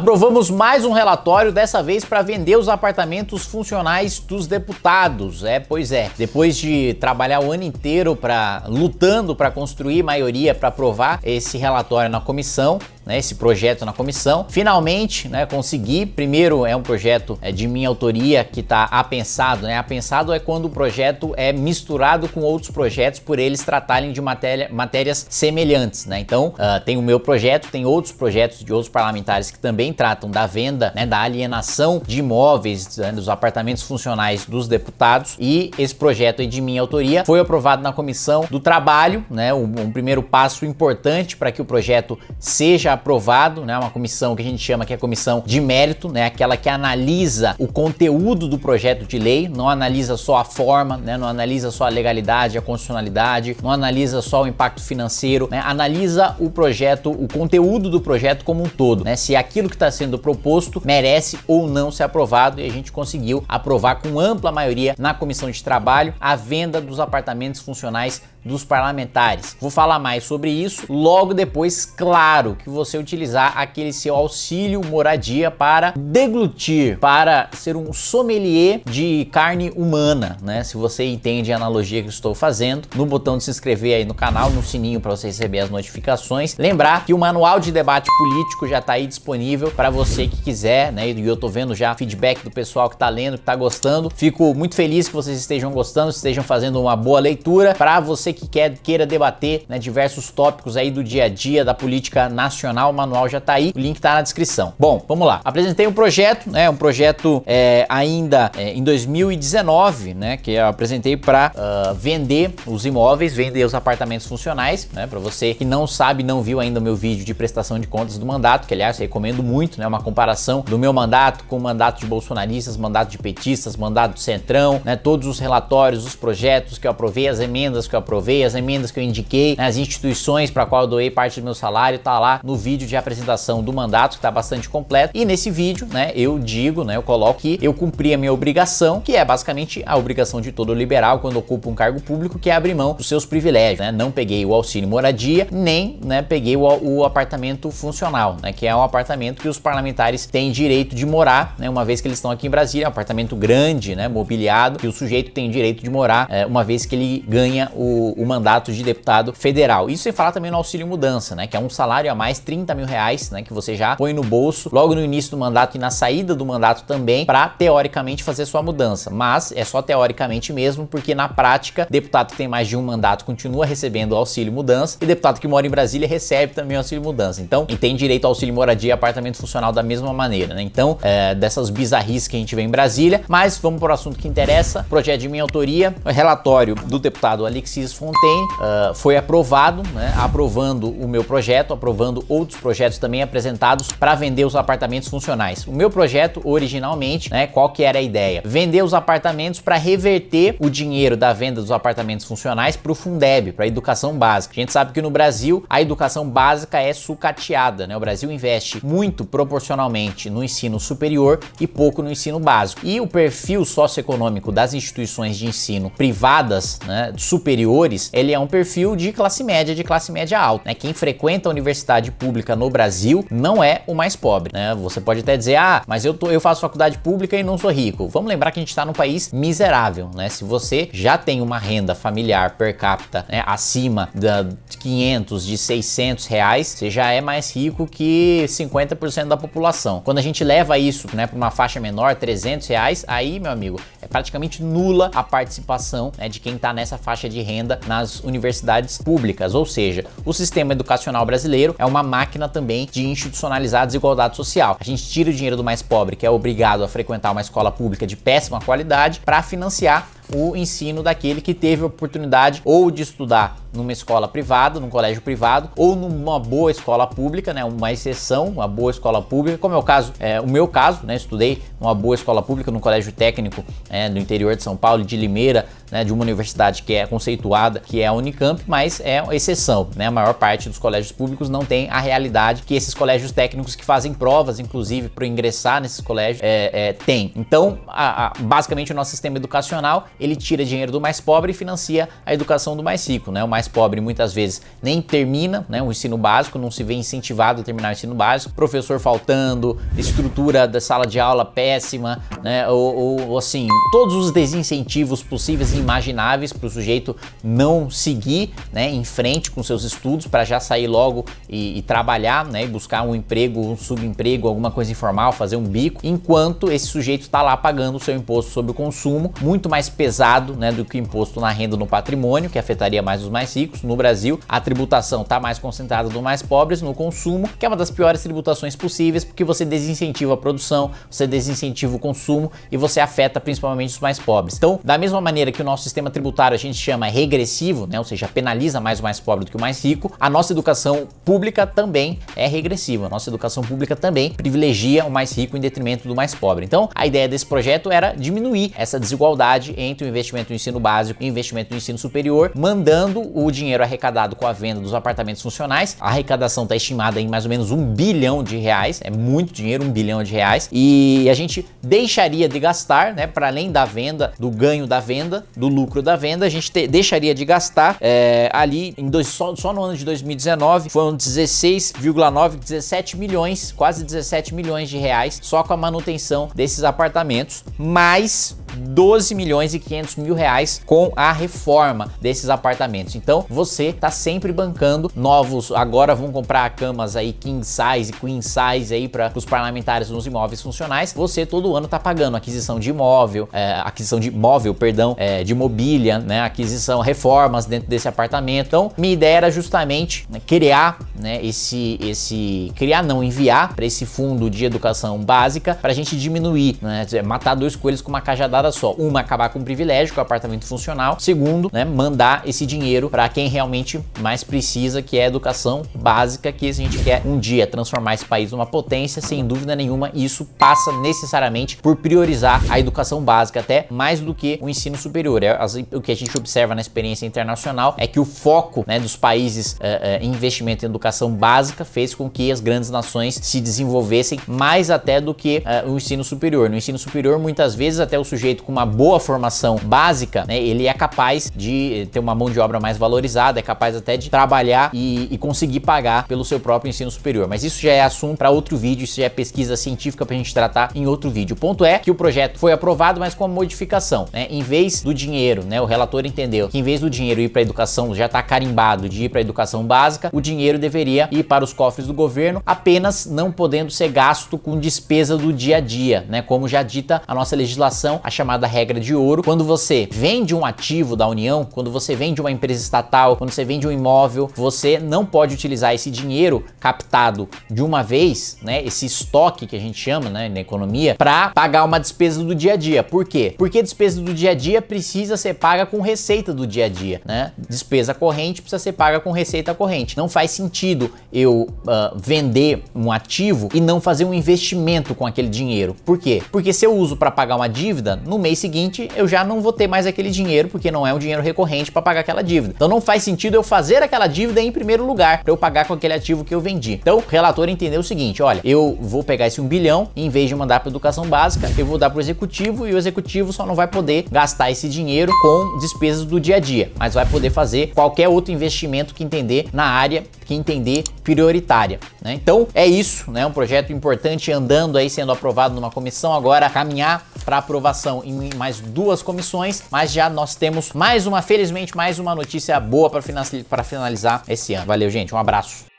Aprovamos mais um relatório, dessa vez para vender os apartamentos funcionais dos deputados. É, pois é. Depois de trabalhar o ano inteiro para lutando para construir maioria para aprovar esse relatório na comissão, né, esse projeto na comissão. Finalmente, né, consegui. Primeiro é um projeto é, de minha autoria que está apensado, né? Apensado é quando o projeto é misturado com outros projetos por eles tratarem de matéria, matérias semelhantes, né? Então, uh, tem o meu projeto, tem outros projetos de outros parlamentares que também tratam da venda, né, da alienação de imóveis né, dos apartamentos funcionais dos deputados e esse projeto de minha autoria foi aprovado na comissão do trabalho, né? Um, um primeiro passo importante para que o projeto seja aprovado, né? Uma comissão que a gente chama que é comissão de mérito, né? Aquela que analisa o conteúdo do projeto de lei, não analisa só a forma, né? Não analisa só a legalidade, a constitucionalidade, não analisa só o impacto financeiro, né? Analisa o projeto, o conteúdo do projeto como um todo, né? Se é aquilo que está sendo proposto merece ou não ser aprovado e a gente conseguiu aprovar com ampla maioria na comissão de trabalho a venda dos apartamentos funcionais dos parlamentares. Vou falar mais sobre isso logo depois, claro, que você você utilizar aquele seu auxílio moradia para deglutir, para ser um sommelier de carne humana, né? Se você entende a analogia que estou fazendo, no botão de se inscrever aí no canal, no sininho para você receber as notificações. Lembrar que o manual de debate político já está aí disponível para você que quiser, né? E eu tô vendo já feedback do pessoal que tá lendo, que tá gostando. Fico muito feliz que vocês estejam gostando, estejam fazendo uma boa leitura. Para você que quer queira debater, né, diversos tópicos aí do dia a dia da política nacional profissional, o manual já tá aí, o link tá na descrição. Bom, vamos lá. Apresentei um projeto, né? Um projeto é, ainda é, em 2019, né? Que eu apresentei para uh, ah, vender os imóveis, vender os apartamentos funcionais, né? Para você que não sabe, não viu ainda o meu vídeo de prestação de contas do mandato, que aliás recomendo muito, né? Uma comparação do meu mandato com o mandato de bolsonaristas, mandato de petistas, mandato do centrão, né? Todos os relatórios, os projetos que eu aprovei, as emendas que eu aprovei, as emendas que eu indiquei, né? as instituições para qual eu doei parte do meu salário, tá lá no vídeo de apresentação do mandato, que está bastante completo. E nesse vídeo, né, eu digo, né, eu coloco que eu cumpri a minha obrigação, que é basicamente a obrigação de todo liberal quando ocupa um cargo público, que é abrir mão dos seus privilégios, né? Não peguei o auxílio moradia, nem, né, peguei o, o apartamento funcional, né, que é um apartamento que os parlamentares têm direito de morar, né, uma vez que eles estão aqui em Brasília, é um apartamento grande, né, mobiliado, que o sujeito tem direito de morar, é, uma vez que ele ganha o, o mandato de deputado federal. Isso sem falar também no auxílio mudança, né, que é um salário a mais 30 mil reais, né? Que você já põe no bolso logo no início do mandato e na saída do mandato também, para teoricamente fazer sua mudança. Mas é só teoricamente mesmo, porque na prática, deputado que tem mais de um mandato continua recebendo o auxílio mudança e deputado que mora em Brasília recebe também o auxílio mudança. Então, e tem direito ao auxílio moradia e apartamento funcional da mesma maneira, né? Então, é, dessas bizarrices que a gente vê em Brasília, mas vamos para o assunto que interessa. Projeto de minha autoria, relatório do deputado Alexis Fontaine uh, foi aprovado, né? Aprovando o meu projeto, aprovando o outros projetos também apresentados para vender os apartamentos funcionais. O meu projeto, originalmente, né, qual que era a ideia? Vender os apartamentos para reverter o dinheiro da venda dos apartamentos funcionais para o Fundeb, para a educação básica. A gente sabe que no Brasil a educação básica é sucateada, né? O Brasil investe muito proporcionalmente no ensino superior e pouco no ensino básico. E o perfil socioeconômico das instituições de ensino privadas, né, superiores, ele é um perfil de classe média, de classe média alta, né? Quem frequenta a universidade pública pública no Brasil não é o mais pobre, né? Você pode até dizer, ah, mas eu, tô, eu faço faculdade pública e não sou rico. Vamos lembrar que a gente está num país miserável, né? Se você já tem uma renda familiar per capita né, acima de 500, de 600 reais, você já é mais rico que 50% da população. Quando a gente leva isso né, para uma faixa menor, 300 reais, aí, meu amigo, é praticamente nula a participação né, de quem está nessa faixa de renda nas universidades públicas. Ou seja, o sistema educacional brasileiro é uma máquina também de institucionalizar a desigualdade social. A gente tira o dinheiro do mais pobre, que é obrigado a frequentar uma escola pública de péssima qualidade, para financiar o ensino daquele que teve a oportunidade ou de estudar numa escola privada, num colégio privado, ou numa boa escola pública, né? Uma exceção, uma boa escola pública, como é o caso, é, o meu caso, né? Estudei numa boa escola pública, num colégio técnico é, do interior de São Paulo, de Limeira, né? De uma universidade que é conceituada, que é a Unicamp, mas é exceção, né? A maior parte dos colégios públicos não tem a realidade que esses colégios técnicos que fazem provas, inclusive, para ingressar nesses colégios, é, é tem. Então, a, a, basicamente, o nosso sistema educacional ele tira dinheiro do mais pobre e financia a educação do mais rico, né? O mais pobre muitas vezes nem termina, né, o ensino básico, não se vê incentivado a terminar o ensino básico, professor faltando, estrutura da sala de aula péssima, né? Ou, ou assim, todos os desincentivos possíveis e imagináveis para o sujeito não seguir, né, em frente com seus estudos para já sair logo e, e trabalhar, né, e buscar um emprego, um subemprego, alguma coisa informal, fazer um bico, enquanto esse sujeito está lá pagando o seu imposto sobre o consumo, muito mais pesado pesado né, do que o imposto na renda no patrimônio, que afetaria mais os mais ricos. No Brasil, a tributação está mais concentrada nos mais pobres, no consumo, que é uma das piores tributações possíveis, porque você desincentiva a produção, você desincentiva o consumo e você afeta principalmente os mais pobres. Então, da mesma maneira que o nosso sistema tributário a gente chama regressivo, né, ou seja, penaliza mais o mais pobre do que o mais rico, a nossa educação pública também é regressiva. A nossa educação pública também privilegia o mais rico em detrimento do mais pobre. Então, a ideia desse projeto era diminuir essa desigualdade entre entre o investimento no ensino básico e o investimento no ensino superior, mandando o dinheiro arrecadado com a venda dos apartamentos funcionais. A arrecadação está estimada em mais ou menos um bilhão de reais, é muito dinheiro, um bilhão de reais, e a gente deixaria de gastar, né, para além da venda, do ganho da venda, do lucro da venda, a gente te, deixaria de gastar é, ali em dois, só, só no ano de 2019 foram 16,9, 17 milhões, quase 17 milhões de reais só com a manutenção desses apartamentos, mais 12 milhões e 500 mil reais com a reforma desses apartamentos. Então você tá sempre bancando novos. Agora vão comprar camas aí king size, queen size aí para os parlamentares nos imóveis funcionais. Você todo ano tá pagando aquisição de imóvel, é, aquisição de móvel, perdão, é, de mobília, né? Aquisição, reformas dentro desse apartamento. Então minha ideia era justamente né, criar né, esse, esse criar não enviar para esse fundo de educação básica para a gente diminuir, né, matar dois coelhos com uma cajadada só. Uma, acabar com o privilégio, com o apartamento funcional. Segundo, né, mandar esse dinheiro para quem realmente mais precisa, que é a educação básica, que a gente quer um dia transformar esse país numa potência, sem dúvida nenhuma, isso passa necessariamente por priorizar a educação básica, até mais do que o ensino superior. É, as, o que a gente observa na experiência internacional é que o foco né, dos países é, é, em investimento em educação educação básica fez com que as grandes nações se desenvolvessem mais até do que uh, o ensino superior. No ensino superior, muitas vezes, até o sujeito com uma boa formação básica, né, ele é capaz de eh, ter uma mão de obra mais valorizada, é capaz até de trabalhar e, e conseguir pagar pelo seu próprio ensino superior. Mas isso já é assunto para outro vídeo, isso já é pesquisa científica para a gente tratar em outro vídeo. O ponto é que o projeto foi aprovado, mas com uma modificação. Né? Em vez do dinheiro, né, o relator entendeu que em vez do dinheiro ir para a educação, já está carimbado de ir para a educação básica, o dinheiro deveria deveria ir para os cofres do governo, apenas não podendo ser gasto com despesa do dia a dia, né? Como já dita a nossa legislação, a chamada regra de ouro. Quando você vende um ativo da União, quando você vende uma empresa estatal, quando você vende um imóvel, você não pode utilizar esse dinheiro captado de uma vez, né? Esse estoque que a gente chama, né, na economia, para pagar uma despesa do dia a dia. Por quê? Porque despesa do dia a dia precisa ser paga com receita do dia a dia, né? Despesa corrente precisa ser paga com receita corrente. Não faz sentido sentido eu uh, vender um ativo e não fazer um investimento com aquele dinheiro. Por quê? Porque se eu uso para pagar uma dívida, no mês seguinte eu já não vou ter mais aquele dinheiro, porque não é um dinheiro recorrente para pagar aquela dívida. Então não faz sentido eu fazer aquela dívida em primeiro lugar para eu pagar com aquele ativo que eu vendi. Então o relator entendeu o seguinte: olha, eu vou pegar esse um bilhão e em vez de mandar para educação básica, eu vou dar para o executivo e o executivo só não vai poder gastar esse dinheiro com despesas do dia a dia, mas vai poder fazer qualquer outro investimento que entender na área que entender entender prioritária. Né? Então é isso, né? um projeto importante andando aí, sendo aprovado numa comissão, agora caminhar para aprovação em mais duas comissões, mas já nós temos mais uma, felizmente, mais uma notícia boa para finalizar esse ano. Valeu, gente, um abraço.